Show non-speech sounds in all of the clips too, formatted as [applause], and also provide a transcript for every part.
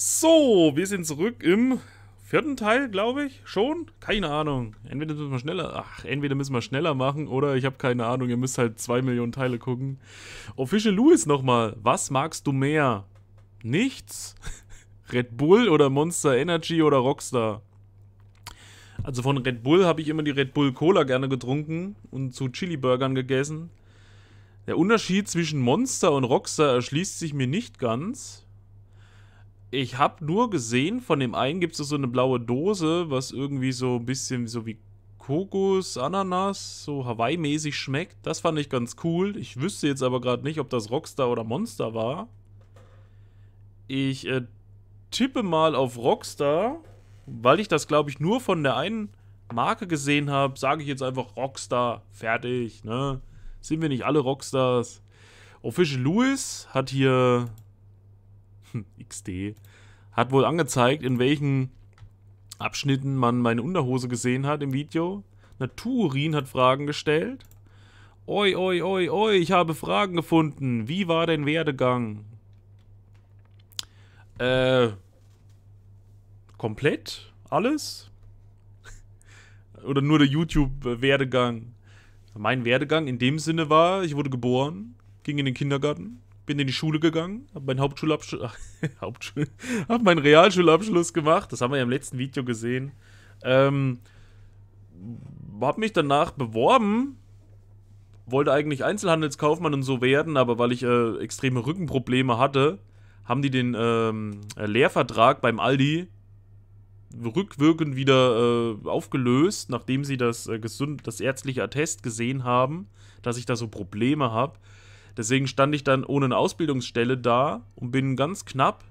So, wir sind zurück im vierten Teil, glaube ich, schon? Keine Ahnung. Entweder müssen wir schneller, ach, entweder müssen wir schneller machen oder ich habe keine Ahnung, ihr müsst halt zwei Millionen Teile gucken. Official Louis nochmal, was magst du mehr? Nichts? [laughs] Red Bull oder Monster Energy oder Rockstar? Also von Red Bull habe ich immer die Red Bull Cola gerne getrunken und zu Chili Burgern gegessen. Der Unterschied zwischen Monster und Rockstar erschließt sich mir nicht ganz. Ich habe nur gesehen, von dem einen gibt es so eine blaue Dose, was irgendwie so ein bisschen so wie Kokos, Ananas, so Hawaii-mäßig schmeckt. Das fand ich ganz cool. Ich wüsste jetzt aber gerade nicht, ob das Rockstar oder Monster war. Ich äh, tippe mal auf Rockstar, weil ich das, glaube ich, nur von der einen Marke gesehen habe. Sage ich jetzt einfach Rockstar, fertig, ne? Sind wir nicht alle Rockstars? Official Lewis hat hier [laughs] XD hat wohl angezeigt, in welchen Abschnitten man meine Unterhose gesehen hat im Video. Naturin hat Fragen gestellt. Oi, oi, oi, oi, ich habe Fragen gefunden. Wie war dein Werdegang? Äh, komplett? Alles? [laughs] Oder nur der YouTube-Werdegang? Mein Werdegang in dem Sinne war, ich wurde geboren, ging in den Kindergarten, bin in die Schule gegangen, habe meinen Hauptschulabschluss, [laughs] Hauptschul habe meinen Realschulabschluss gemacht. Das haben wir ja im letzten Video gesehen. Ähm, habe mich danach beworben, wollte eigentlich Einzelhandelskaufmann und so werden, aber weil ich äh, extreme Rückenprobleme hatte, haben die den ähm, Lehrvertrag beim Aldi rückwirkend wieder äh, aufgelöst, nachdem sie das, äh, gesund, das ärztliche Attest gesehen haben, dass ich da so Probleme habe. Deswegen stand ich dann ohne eine Ausbildungsstelle da und bin ganz knapp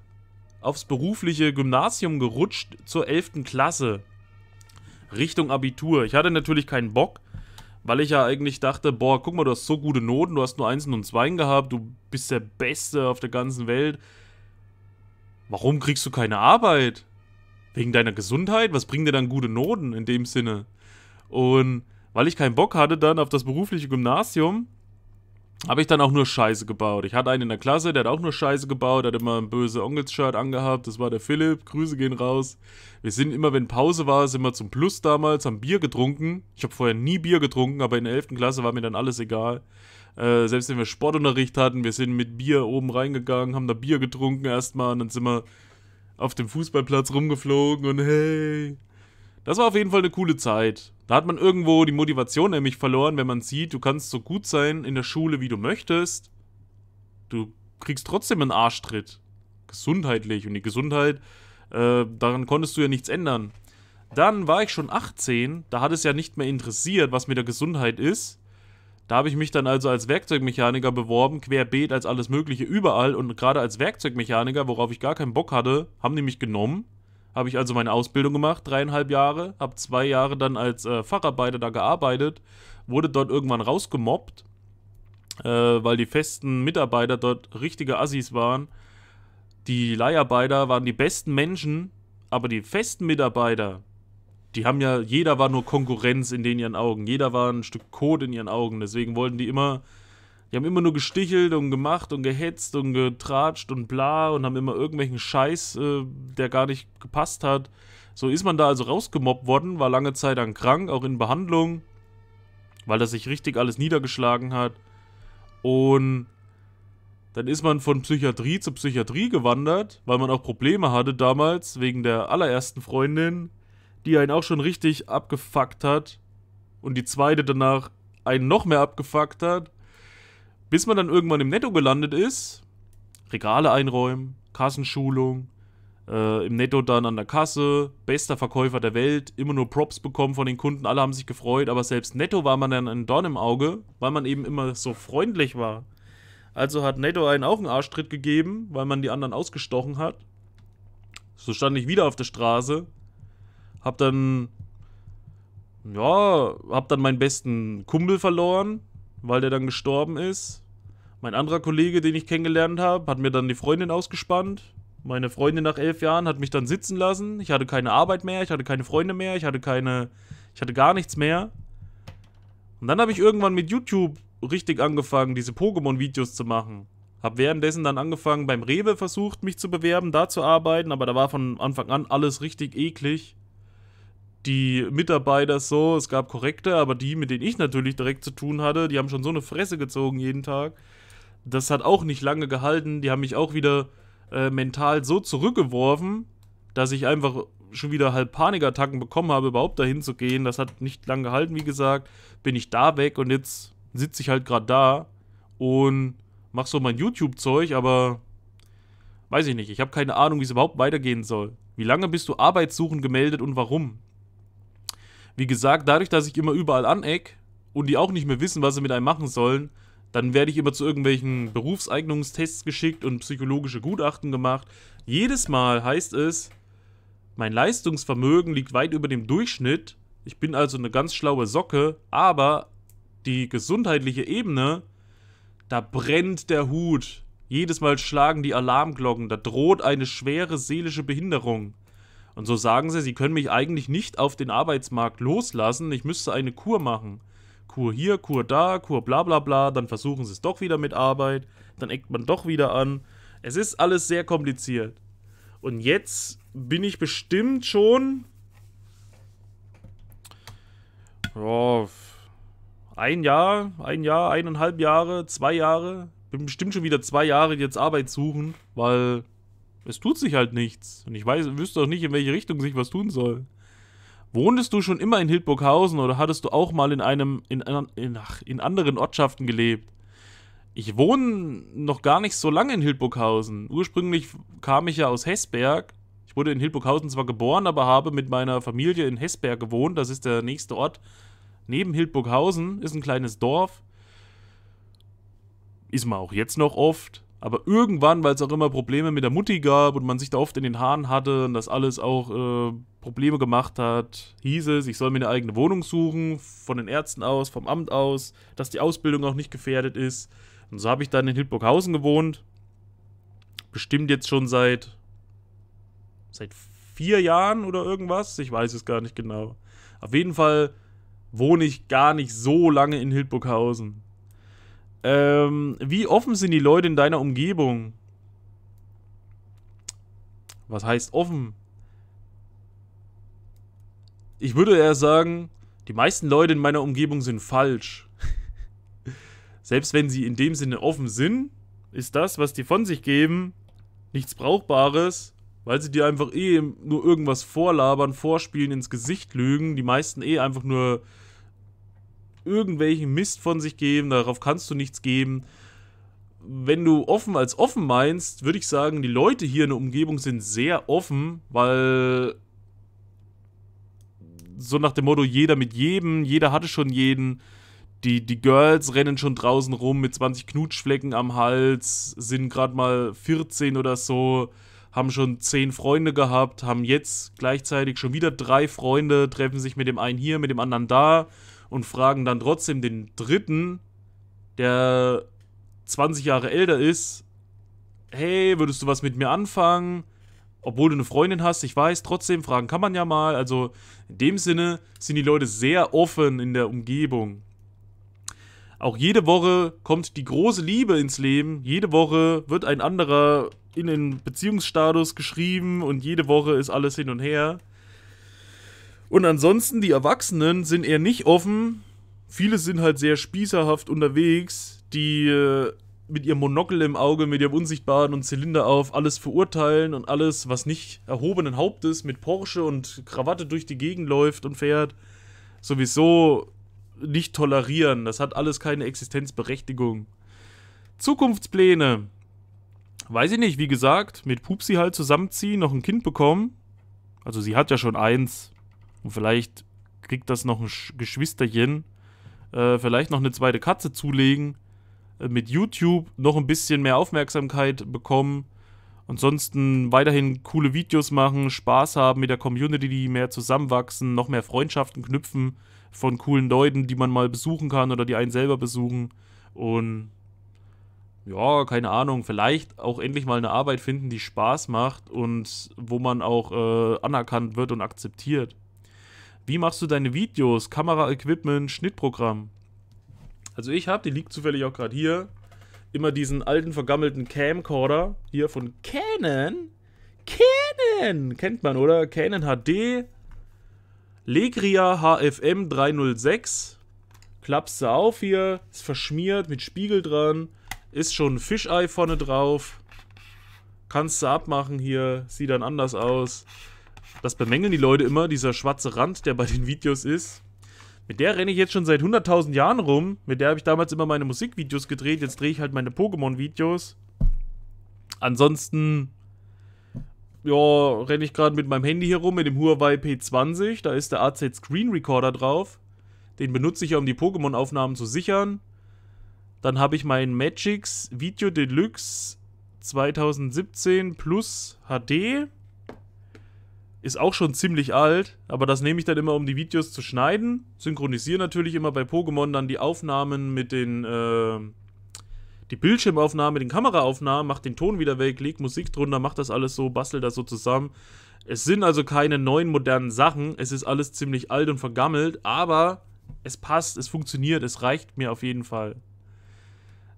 aufs berufliche Gymnasium gerutscht zur 11. Klasse. Richtung Abitur. Ich hatte natürlich keinen Bock, weil ich ja eigentlich dachte, boah, guck mal, du hast so gute Noten, du hast nur Einsen und Zweien gehabt, du bist der Beste auf der ganzen Welt. Warum kriegst du keine Arbeit? Wegen deiner Gesundheit? Was bringen dir dann gute Noten in dem Sinne? Und weil ich keinen Bock hatte dann auf das berufliche Gymnasium, habe ich dann auch nur Scheiße gebaut. Ich hatte einen in der Klasse, der hat auch nur Scheiße gebaut, hat immer ein böse Onkels-Shirt angehabt. Das war der Philipp. Grüße gehen raus. Wir sind immer, wenn Pause war, sind wir zum Plus damals, haben Bier getrunken. Ich habe vorher nie Bier getrunken, aber in der 11. Klasse war mir dann alles egal. Äh, selbst wenn wir Sportunterricht hatten, wir sind mit Bier oben reingegangen, haben da Bier getrunken erstmal und dann sind wir auf dem Fußballplatz rumgeflogen und hey. Das war auf jeden Fall eine coole Zeit. Da hat man irgendwo die Motivation nämlich verloren, wenn man sieht, du kannst so gut sein in der Schule, wie du möchtest. Du kriegst trotzdem einen Arschtritt. Gesundheitlich. Und die Gesundheit, äh, daran konntest du ja nichts ändern. Dann war ich schon 18, da hat es ja nicht mehr interessiert, was mit der Gesundheit ist. Da habe ich mich dann also als Werkzeugmechaniker beworben, querbeet als alles Mögliche überall und gerade als Werkzeugmechaniker, worauf ich gar keinen Bock hatte, haben die mich genommen habe ich also meine Ausbildung gemacht, dreieinhalb Jahre, habe zwei Jahre dann als äh, Facharbeiter da gearbeitet, wurde dort irgendwann rausgemobbt, äh, weil die festen Mitarbeiter dort richtige Assis waren. Die Leiharbeiter waren die besten Menschen, aber die festen Mitarbeiter, die haben ja, jeder war nur Konkurrenz in den ihren Augen, jeder war ein Stück Code in ihren Augen, deswegen wollten die immer die haben immer nur gestichelt und gemacht und gehetzt und getratscht und bla und haben immer irgendwelchen Scheiß, äh, der gar nicht gepasst hat. So ist man da also rausgemobbt worden, war lange Zeit dann krank, auch in Behandlung, weil das sich richtig alles niedergeschlagen hat. Und dann ist man von Psychiatrie zu Psychiatrie gewandert, weil man auch Probleme hatte damals wegen der allerersten Freundin, die einen auch schon richtig abgefuckt hat und die zweite danach einen noch mehr abgefuckt hat bis man dann irgendwann im Netto gelandet ist, Regale einräumen, Kassenschulung, äh, im Netto dann an der Kasse, bester Verkäufer der Welt, immer nur Props bekommen von den Kunden, alle haben sich gefreut, aber selbst Netto war man dann ein Dorn im Auge, weil man eben immer so freundlich war. Also hat Netto einen auch einen Arschtritt gegeben, weil man die anderen ausgestochen hat. So stand ich wieder auf der Straße, hab dann, ja, hab dann meinen besten Kumpel verloren, weil der dann gestorben ist. Mein anderer Kollege, den ich kennengelernt habe, hat mir dann die Freundin ausgespannt. Meine Freundin nach elf Jahren hat mich dann sitzen lassen. Ich hatte keine Arbeit mehr, ich hatte keine Freunde mehr, ich hatte keine, ich hatte gar nichts mehr. Und dann habe ich irgendwann mit YouTube richtig angefangen, diese Pokémon-Videos zu machen. Hab währenddessen dann angefangen, beim Rewe versucht, mich zu bewerben, da zu arbeiten, aber da war von Anfang an alles richtig eklig. Die Mitarbeiter so, es gab korrekte, aber die, mit denen ich natürlich direkt zu tun hatte, die haben schon so eine Fresse gezogen jeden Tag. Das hat auch nicht lange gehalten. Die haben mich auch wieder äh, mental so zurückgeworfen, dass ich einfach schon wieder halb Panikattacken bekommen habe, überhaupt dahin zu gehen. Das hat nicht lange gehalten, wie gesagt. Bin ich da weg und jetzt sitze ich halt gerade da und mache so mein YouTube-Zeug, aber weiß ich nicht. Ich habe keine Ahnung, wie es überhaupt weitergehen soll. Wie lange bist du arbeitssuchend gemeldet und warum? Wie gesagt, dadurch, dass ich immer überall aneck und die auch nicht mehr wissen, was sie mit einem machen sollen, dann werde ich immer zu irgendwelchen Berufseignungstests geschickt und psychologische Gutachten gemacht. Jedes Mal heißt es, mein Leistungsvermögen liegt weit über dem Durchschnitt. Ich bin also eine ganz schlaue Socke, aber die gesundheitliche Ebene, da brennt der Hut. Jedes Mal schlagen die Alarmglocken, da droht eine schwere seelische Behinderung. Und so sagen sie, sie können mich eigentlich nicht auf den Arbeitsmarkt loslassen, ich müsste eine Kur machen. Kur hier, Kur da, Kur bla bla bla, dann versuchen sie es doch wieder mit Arbeit, dann eckt man doch wieder an. Es ist alles sehr kompliziert. Und jetzt bin ich bestimmt schon... Oh, ein Jahr, ein Jahr, eineinhalb Jahre, zwei Jahre. Bin bestimmt schon wieder zwei Jahre jetzt Arbeit suchen, weil es tut sich halt nichts. Und ich weiß, wüsste auch nicht, in welche Richtung sich was tun soll. Wohntest du schon immer in Hildburghausen oder hattest du auch mal in einem in, in, in anderen Ortschaften gelebt? Ich wohne noch gar nicht so lange in Hildburghausen. Ursprünglich kam ich ja aus Hessberg. Ich wurde in Hildburghausen zwar geboren, aber habe mit meiner Familie in Hessberg gewohnt. Das ist der nächste Ort neben Hildburghausen. Ist ein kleines Dorf. Ist man auch jetzt noch oft. Aber irgendwann, weil es auch immer Probleme mit der Mutti gab und man sich da oft in den Haaren hatte und das alles auch äh, Probleme gemacht hat, hieß es, ich soll mir eine eigene Wohnung suchen, von den Ärzten aus, vom Amt aus, dass die Ausbildung auch nicht gefährdet ist. Und so habe ich dann in Hildburghausen gewohnt. Bestimmt jetzt schon seit seit vier Jahren oder irgendwas. Ich weiß es gar nicht genau. Auf jeden Fall wohne ich gar nicht so lange in Hildburghausen. Ähm, wie offen sind die Leute in deiner Umgebung? Was heißt offen? ich würde eher sagen, die meisten Leute in meiner Umgebung sind falsch. [laughs] Selbst wenn sie in dem Sinne offen sind, ist das, was die von sich geben, nichts Brauchbares, weil sie dir einfach eh nur irgendwas vorlabern, vorspielen, ins Gesicht lügen. Die meisten eh einfach nur irgendwelchen Mist von sich geben, darauf kannst du nichts geben. Wenn du offen als offen meinst, würde ich sagen, die Leute hier in der Umgebung sind sehr offen, weil so nach dem Motto, jeder mit jedem, jeder hatte schon jeden. Die, die Girls rennen schon draußen rum mit 20 Knutschflecken am Hals, sind gerade mal 14 oder so, haben schon 10 Freunde gehabt, haben jetzt gleichzeitig schon wieder drei Freunde, treffen sich mit dem einen hier, mit dem anderen da und fragen dann trotzdem den dritten, der 20 Jahre älter ist, hey, würdest du was mit mir anfangen? obwohl du eine Freundin hast, ich weiß, trotzdem, fragen kann man ja mal. Also in dem Sinne sind die Leute sehr offen in der Umgebung. Auch jede Woche kommt die große Liebe ins Leben. Jede Woche wird ein anderer in den Beziehungsstatus geschrieben und jede Woche ist alles hin und her. Und ansonsten, die Erwachsenen sind eher nicht offen. Viele sind halt sehr spießerhaft unterwegs. Die äh, mit ihrem Monokel im Auge, mit ihrem Unsichtbaren und Zylinder auf, alles verurteilen und alles, was nicht erhobenen Hauptes mit Porsche und Krawatte durch die Gegend läuft und fährt, sowieso nicht tolerieren. Das hat alles keine Existenzberechtigung. Zukunftspläne. Weiß ich nicht, wie gesagt, mit Pupsi halt zusammenziehen, noch ein Kind bekommen. Also sie hat ja schon eins. Und vielleicht kriegt das noch ein Geschwisterchen. Äh, vielleicht noch eine zweite Katze zulegen mit YouTube noch ein bisschen mehr Aufmerksamkeit bekommen. Ansonsten weiterhin coole Videos machen, Spaß haben mit der Community, die mehr zusammenwachsen, noch mehr Freundschaften knüpfen von coolen Leuten, die man mal besuchen kann oder die einen selber besuchen. Und ja, keine Ahnung, vielleicht auch endlich mal eine Arbeit finden, die Spaß macht und wo man auch äh, anerkannt wird und akzeptiert. Wie machst du deine Videos, Kameraequipment, Schnittprogramm? Also ich habe, die liegt zufällig auch gerade hier, immer diesen alten vergammelten Camcorder hier von Canon. Canon! Kennt man, oder? Canon HD. Legria HFM 306. Klappst du auf hier. Ist verschmiert mit Spiegel dran. Ist schon ein Fischei vorne drauf. Kannst du abmachen hier. Sieht dann anders aus. Das bemängeln die Leute immer, dieser schwarze Rand, der bei den Videos ist. Mit der renne ich jetzt schon seit 100.000 Jahren rum. Mit der habe ich damals immer meine Musikvideos gedreht. Jetzt drehe ich halt meine Pokémon-Videos. Ansonsten, ja, renne ich gerade mit meinem Handy hier rum, mit dem Huawei P20. Da ist der AZ Screen Recorder drauf. Den benutze ich ja, um die Pokémon-Aufnahmen zu sichern. Dann habe ich meinen Magix Video Deluxe 2017 Plus HD ist auch schon ziemlich alt, aber das nehme ich dann immer, um die Videos zu schneiden. Synchronisiere natürlich immer bei Pokémon dann die Aufnahmen mit den, äh, die Bildschirmaufnahme, den Kameraaufnahmen, mache den Ton wieder weg, leg Musik drunter, mache das alles so, bastel das so zusammen. Es sind also keine neuen modernen Sachen, es ist alles ziemlich alt und vergammelt, aber es passt, es funktioniert, es reicht mir auf jeden Fall.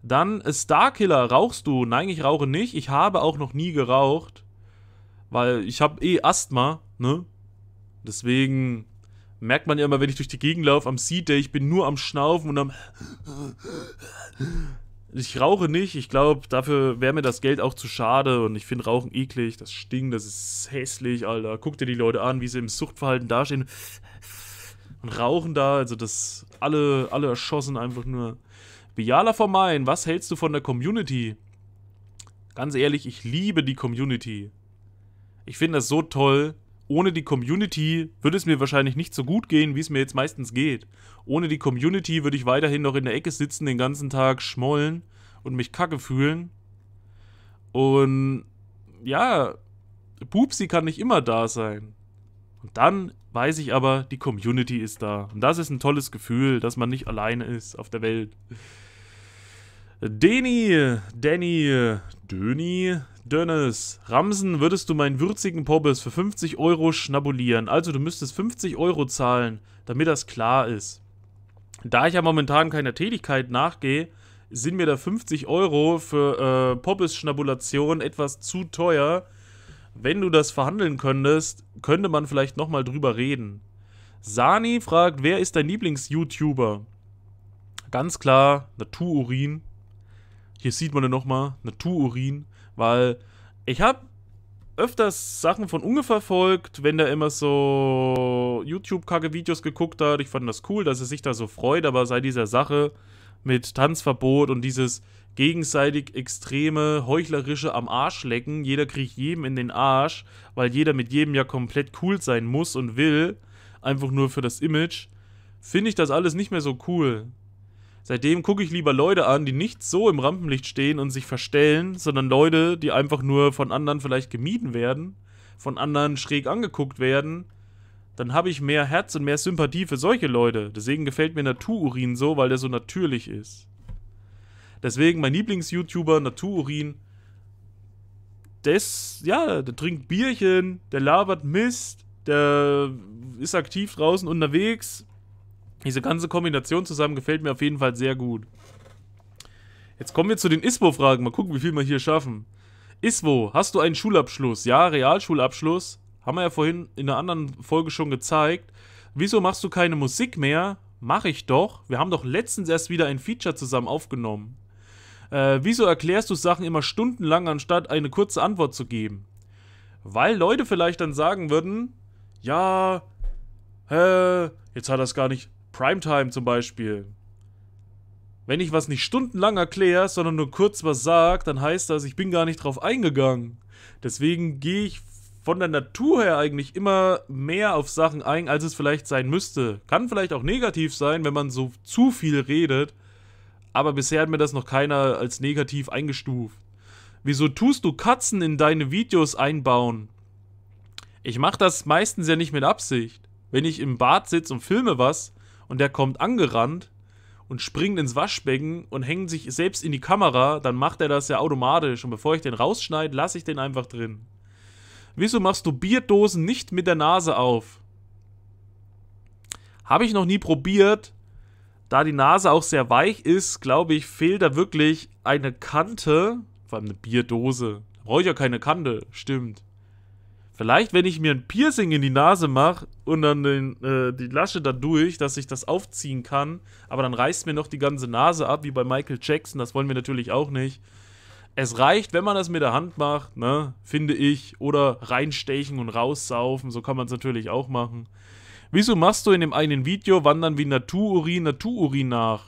Dann äh, Starkiller, rauchst du? Nein, ich rauche nicht. Ich habe auch noch nie geraucht. Weil ich habe eh Asthma, ne? Deswegen merkt man ja immer, wenn ich durch die Gegend laufe am Seed-Day, ich bin nur am Schnaufen und am... Ich rauche nicht. Ich glaube, dafür wäre mir das Geld auch zu schade. Und ich finde Rauchen eklig. Das stinkt, das ist hässlich, Alter. Guck dir die Leute an, wie sie im Suchtverhalten dastehen. Und rauchen da. Also, das alle, alle erschossen einfach nur. Biala Main, Was hältst du von der Community? Ganz ehrlich, ich liebe die Community. Ich finde das so toll. Ohne die Community würde es mir wahrscheinlich nicht so gut gehen, wie es mir jetzt meistens geht. Ohne die Community würde ich weiterhin noch in der Ecke sitzen, den ganzen Tag schmollen und mich kacke fühlen. Und ja, Pupsi kann nicht immer da sein. Und dann weiß ich aber, die Community ist da. Und das ist ein tolles Gefühl, dass man nicht alleine ist auf der Welt. Deni, Danny, Döni, Dönnes, Ramsen, würdest du meinen würzigen Pobbes für 50 Euro schnabulieren? Also du müsstest 50 Euro zahlen, damit das klar ist. Da ich ja momentan keiner Tätigkeit nachgehe, sind mir da 50 Euro für äh, Poppes Schnabulation etwas zu teuer. Wenn du das verhandeln könntest, könnte man vielleicht nochmal drüber reden. Sani fragt, wer ist dein Lieblings-YouTuber? Ganz klar, Natururin. Hier sieht man ihn nochmal, Natururin. Weil ich habe öfters Sachen von ungeverfolgt, wenn der immer so YouTube-Kacke-Videos geguckt hat. Ich fand das cool, dass er sich da so freut, aber sei dieser Sache mit Tanzverbot und dieses gegenseitig extreme, heuchlerische am Arsch lecken, jeder kriegt jedem in den Arsch, weil jeder mit jedem ja komplett cool sein muss und will, einfach nur für das Image, finde ich das alles nicht mehr so cool. Seitdem gucke ich lieber Leute an, die nicht so im Rampenlicht stehen und sich verstellen, sondern Leute, die einfach nur von anderen vielleicht gemieden werden, von anderen schräg angeguckt werden. Dann habe ich mehr Herz und mehr Sympathie für solche Leute. Deswegen gefällt mir Natururin so, weil der so natürlich ist. Deswegen mein Lieblings-YouTuber Natururin. Das, ja, der trinkt Bierchen, der labert Mist, der ist aktiv draußen unterwegs, diese ganze Kombination zusammen gefällt mir auf jeden Fall sehr gut. Jetzt kommen wir zu den isbo fragen Mal gucken, wie viel wir hier schaffen. ISBO, hast du einen Schulabschluss? Ja, Realschulabschluss. Haben wir ja vorhin in einer anderen Folge schon gezeigt. Wieso machst du keine Musik mehr? Mach ich doch. Wir haben doch letztens erst wieder ein Feature zusammen aufgenommen. Äh, wieso erklärst du Sachen immer stundenlang, anstatt eine kurze Antwort zu geben? Weil Leute vielleicht dann sagen würden, ja, äh, jetzt hat er es gar nicht, Primetime zum Beispiel. Wenn ich was nicht stundenlang erkläre, sondern nur kurz was sage, dann heißt das, ich bin gar nicht drauf eingegangen. Deswegen gehe ich von der Natur her eigentlich immer mehr auf Sachen ein, als es vielleicht sein müsste. Kann vielleicht auch negativ sein, wenn man so zu viel redet, aber bisher hat mir das noch keiner als negativ eingestuft. Wieso tust du Katzen in deine Videos einbauen? Ich mache das meistens ja nicht mit Absicht. Wenn ich im Bad sitze und filme was, und der kommt angerannt und springt ins Waschbecken und hängt sich selbst in die Kamera, dann macht er das ja automatisch. Und bevor ich den rausschneide, lasse ich den einfach drin. Wieso machst du Bierdosen nicht mit der Nase auf? Habe ich noch nie probiert. Da die Nase auch sehr weich ist, glaube ich, fehlt da wirklich eine Kante. Vor allem eine Bierdose. Da brauche ich ja keine Kante. Stimmt. Vielleicht, wenn ich mir ein Piercing in die Nase mache und dann den, äh, die Lasche da durch, dass ich das aufziehen kann, aber dann reißt mir noch die ganze Nase ab, wie bei Michael Jackson, das wollen wir natürlich auch nicht. Es reicht, wenn man das mit der Hand macht, ne, finde ich, oder reinstechen und raussaufen, so kann man es natürlich auch machen. Wieso machst du in dem einen Video Wandern wie Natururin Natururin nach?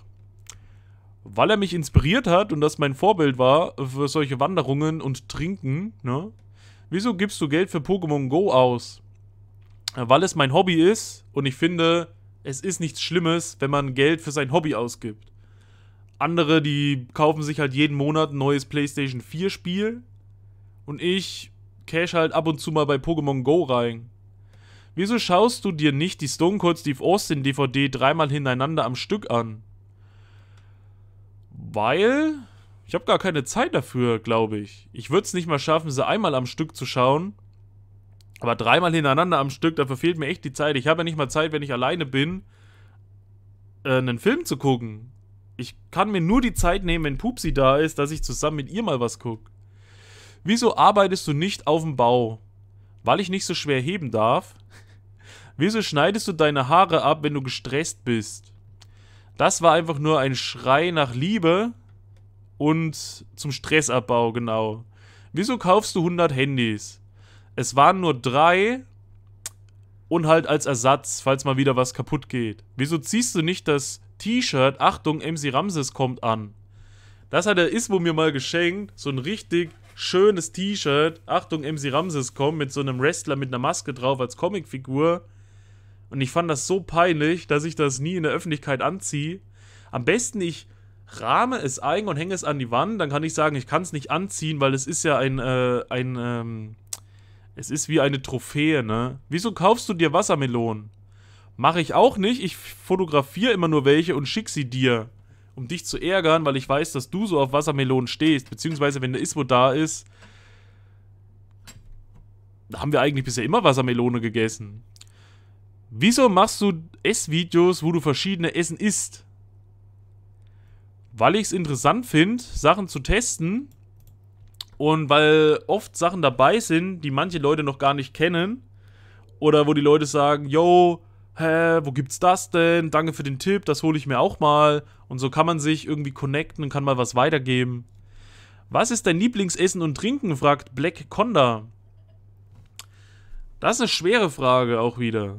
Weil er mich inspiriert hat und das mein Vorbild war für solche Wanderungen und Trinken, ne? Wieso gibst du Geld für Pokémon Go aus? Weil es mein Hobby ist und ich finde, es ist nichts Schlimmes, wenn man Geld für sein Hobby ausgibt. Andere, die kaufen sich halt jeden Monat ein neues PlayStation 4 Spiel und ich cash halt ab und zu mal bei Pokémon Go rein. Wieso schaust du dir nicht die Stone Cold Steve Austin DVD dreimal hintereinander am Stück an? Weil ich habe gar keine Zeit dafür, glaube ich. Ich würde es nicht mal schaffen, sie einmal am Stück zu schauen. Aber dreimal hintereinander am Stück, dafür fehlt mir echt die Zeit. Ich habe ja nicht mal Zeit, wenn ich alleine bin, äh, einen Film zu gucken. Ich kann mir nur die Zeit nehmen, wenn Pupsi da ist, dass ich zusammen mit ihr mal was gucke. Wieso arbeitest du nicht auf dem Bau? Weil ich nicht so schwer heben darf. Wieso schneidest du deine Haare ab, wenn du gestresst bist? Das war einfach nur ein Schrei nach Liebe, und zum Stressabbau, genau. Wieso kaufst du 100 Handys? Es waren nur drei und halt als Ersatz, falls mal wieder was kaputt geht. Wieso ziehst du nicht das T-Shirt, Achtung, MC Ramses kommt an? Das hat der Ismo mir mal geschenkt, so ein richtig schönes T-Shirt, Achtung, MC Ramses kommt, mit so einem Wrestler mit einer Maske drauf als Comicfigur. Und ich fand das so peinlich, dass ich das nie in der Öffentlichkeit anziehe. Am besten ich rahme es ein und hänge es an die Wand, dann kann ich sagen, ich kann es nicht anziehen, weil es ist ja ein, äh, ein, ähm, es ist wie eine Trophäe, ne? Wieso kaufst du dir Wassermelonen? Mache ich auch nicht, ich fotografiere immer nur welche und schick sie dir, um dich zu ärgern, weil ich weiß, dass du so auf Wassermelonen stehst, beziehungsweise wenn der Ismo da ist, da haben wir eigentlich bisher immer Wassermelone gegessen. Wieso machst du Essvideos, wo du verschiedene Essen isst? weil ich es interessant finde, Sachen zu testen und weil oft Sachen dabei sind, die manche Leute noch gar nicht kennen oder wo die Leute sagen, yo, hä, wo gibt's das denn? Danke für den Tipp, das hole ich mir auch mal und so kann man sich irgendwie connecten und kann mal was weitergeben. Was ist dein Lieblingsessen und Trinken? fragt Black Conda. Das ist eine schwere Frage auch wieder.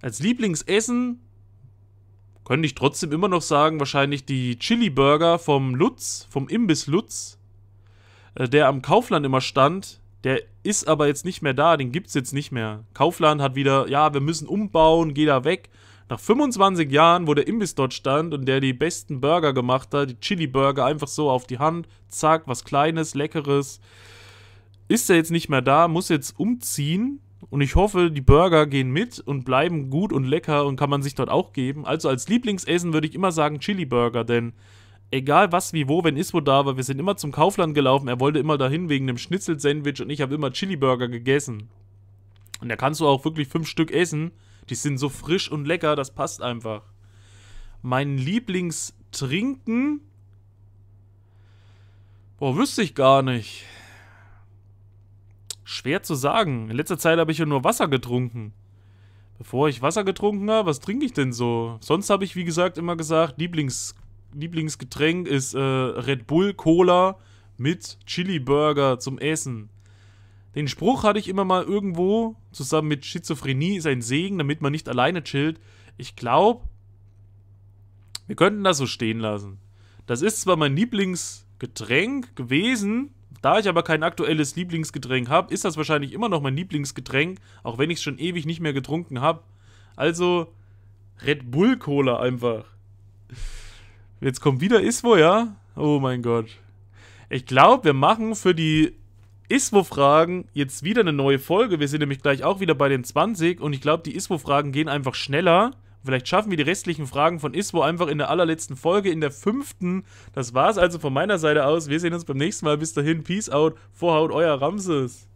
Als Lieblingsessen könnte ich trotzdem immer noch sagen, wahrscheinlich die Chili-Burger vom Lutz, vom Imbiss Lutz, äh, der am Kaufland immer stand, der ist aber jetzt nicht mehr da, den gibt es jetzt nicht mehr. Kaufland hat wieder, ja, wir müssen umbauen, geh da weg. Nach 25 Jahren, wo der Imbiss dort stand und der die besten Burger gemacht hat, die Chili-Burger einfach so auf die Hand, zack, was Kleines, Leckeres, ist er jetzt nicht mehr da, muss jetzt umziehen und ich hoffe, die Burger gehen mit und bleiben gut und lecker und kann man sich dort auch geben. Also als Lieblingsessen würde ich immer sagen Chili Burger, denn egal was, wie, wo, wenn Iswo da war, wir sind immer zum Kaufland gelaufen. Er wollte immer dahin wegen dem Schnitzel-Sandwich und ich habe immer Chili Burger gegessen. Und da kannst du auch wirklich fünf Stück essen. Die sind so frisch und lecker, das passt einfach. Mein Lieblingstrinken. Boah, wüsste ich gar nicht. Schwer zu sagen. In letzter Zeit habe ich ja nur Wasser getrunken. Bevor ich Wasser getrunken habe, was trinke ich denn so? Sonst habe ich, wie gesagt, immer gesagt, Lieblings, Lieblingsgetränk ist äh, Red Bull Cola mit Chili Burger zum Essen. Den Spruch hatte ich immer mal irgendwo, zusammen mit Schizophrenie ist ein Segen, damit man nicht alleine chillt. Ich glaube, wir könnten das so stehen lassen. Das ist zwar mein Lieblingsgetränk gewesen, da ich aber kein aktuelles Lieblingsgetränk habe, ist das wahrscheinlich immer noch mein Lieblingsgetränk, auch wenn ich es schon ewig nicht mehr getrunken habe. Also Red Bull Cola einfach. Jetzt kommt wieder Iswo, ja? Oh mein Gott. Ich glaube, wir machen für die Iswo-Fragen jetzt wieder eine neue Folge. Wir sind nämlich gleich auch wieder bei den 20 und ich glaube, die Iswo-Fragen gehen einfach schneller vielleicht schaffen wir die restlichen Fragen von ISWO einfach in der allerletzten Folge, in der fünften. Das war's also von meiner Seite aus. Wir sehen uns beim nächsten Mal. Bis dahin, Peace out, Vorhaut, euer Ramses.